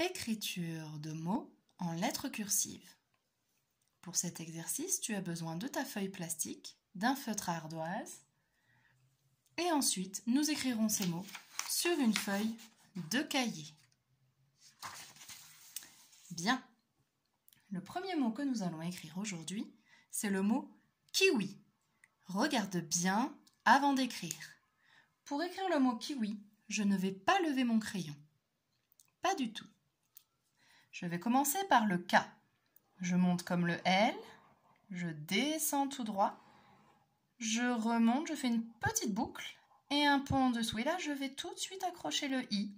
Écriture de mots en lettres cursives. Pour cet exercice, tu as besoin de ta feuille plastique, d'un feutre à ardoise et ensuite nous écrirons ces mots sur une feuille de cahier. Bien. Le premier mot que nous allons écrire aujourd'hui, c'est le mot kiwi. Regarde bien avant d'écrire. Pour écrire le mot kiwi, je ne vais pas lever mon crayon. Pas du tout. Je vais commencer par le K. Je monte comme le L, je descends tout droit, je remonte, je fais une petite boucle et un pont en dessous. Et là, je vais tout de suite accrocher le I.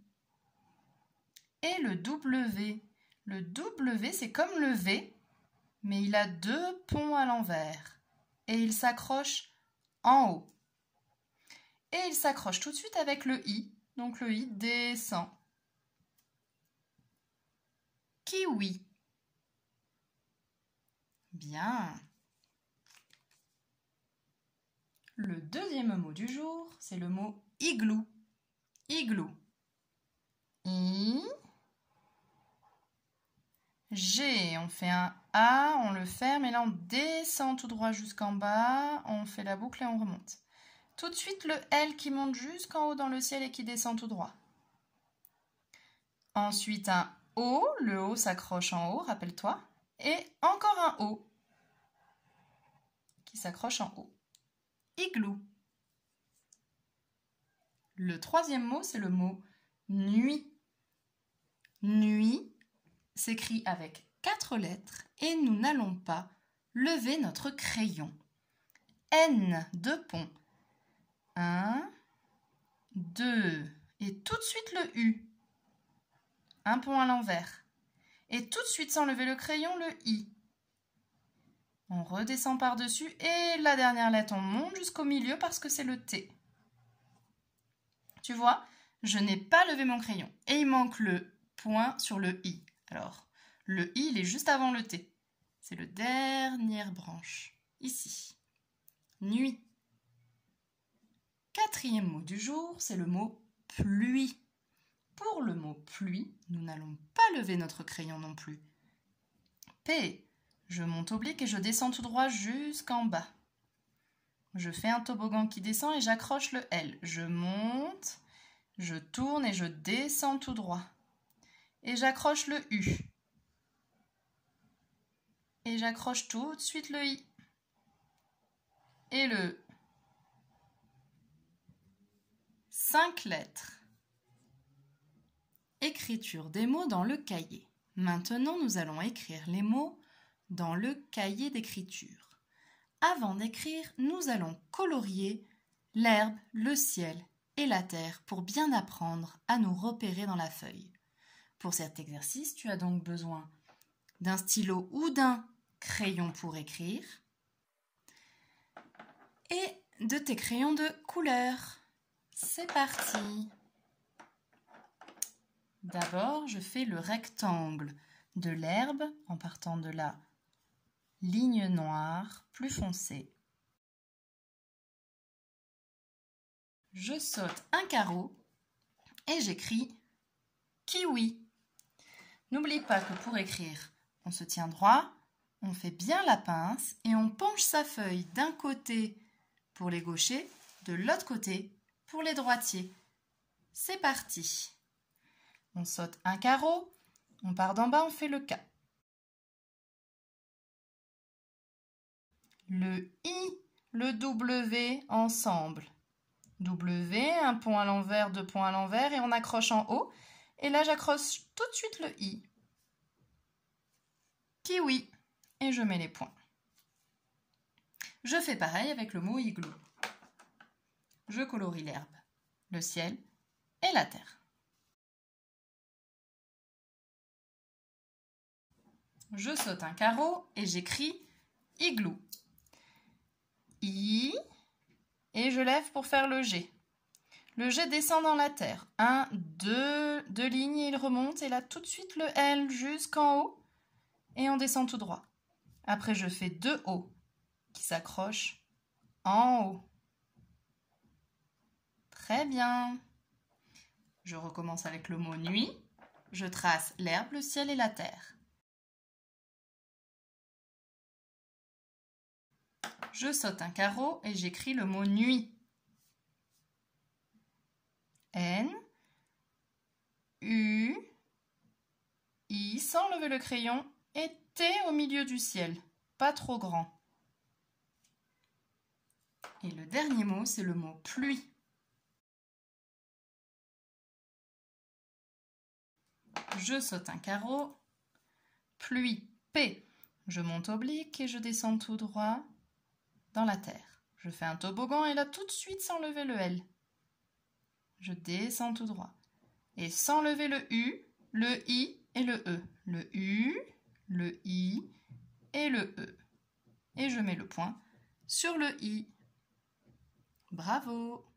Et le W. Le W, c'est comme le V, mais il a deux ponts à l'envers. Et il s'accroche en haut. Et il s'accroche tout de suite avec le I. Donc le I descend Kiwi. Bien. Le deuxième mot du jour, c'est le mot igloo. Igloo. I. G. On fait un A, on le ferme et là on descend tout droit jusqu'en bas, on fait la boucle et on remonte. Tout de suite le L qui monte jusqu'en haut dans le ciel et qui descend tout droit. Ensuite un le haut s'accroche en haut, rappelle-toi. Et encore un haut qui s'accroche en haut. Igloo. Le troisième mot, c'est le mot nuit. Nuit s'écrit avec quatre lettres et nous n'allons pas lever notre crayon. N de pont. 1, 2 et tout de suite le U un pont à l'envers. Et tout de suite sans lever le crayon, le I. On redescend par-dessus et la dernière lettre, on monte jusqu'au milieu parce que c'est le T. Tu vois, je n'ai pas levé mon crayon et il manque le point sur le I. Alors, le I, il est juste avant le T. C'est le dernière branche, ici. Nuit. Quatrième mot du jour, c'est le mot pluie pour le mot pluie, nous n'allons pas lever notre crayon non plus. P. Je monte oblique et je descends tout droit jusqu'en bas. Je fais un toboggan qui descend et j'accroche le L. Je monte, je tourne et je descends tout droit. Et j'accroche le U. Et j'accroche tout de suite le I. Et le Cinq lettres. Écriture des mots dans le cahier. Maintenant, nous allons écrire les mots dans le cahier d'écriture. Avant d'écrire, nous allons colorier l'herbe, le ciel et la terre pour bien apprendre à nous repérer dans la feuille. Pour cet exercice, tu as donc besoin d'un stylo ou d'un crayon pour écrire et de tes crayons de couleur. C'est parti D'abord, je fais le rectangle de l'herbe en partant de la ligne noire plus foncée. Je saute un carreau et j'écris kiwi. N'oublie pas que pour écrire, on se tient droit, on fait bien la pince et on penche sa feuille d'un côté pour les gauchers, de l'autre côté pour les droitiers. C'est parti on saute un carreau, on part d'en bas, on fait le K. Le I, le W ensemble. W, un point à l'envers, deux points à l'envers, et on accroche en haut. Et là, j'accroche tout de suite le I. Kiwi. Et je mets les points. Je fais pareil avec le mot igloo. Je colorie l'herbe, le ciel et la terre. Je saute un carreau et j'écris igloo. I et je lève pour faire le G. Le G descend dans la terre. Un, 2, deux lignes, et il remonte et là tout de suite le L jusqu'en haut et on descend tout droit. Après je fais deux O qui s'accrochent en haut. Très bien. Je recommence avec le mot nuit. Je trace l'herbe, le ciel et la terre. je saute un carreau et j'écris le mot nuit. N, U, I sans lever le crayon et T au milieu du ciel, pas trop grand. Et le dernier mot, c'est le mot pluie. Je saute un carreau. Pluie, P. Je monte oblique et je descends tout droit dans la terre. Je fais un toboggan et là tout de suite sans lever le L. Je descends tout droit. Et sans lever le U, le I et le E. Le U, le I et le E. Et je mets le point sur le I. Bravo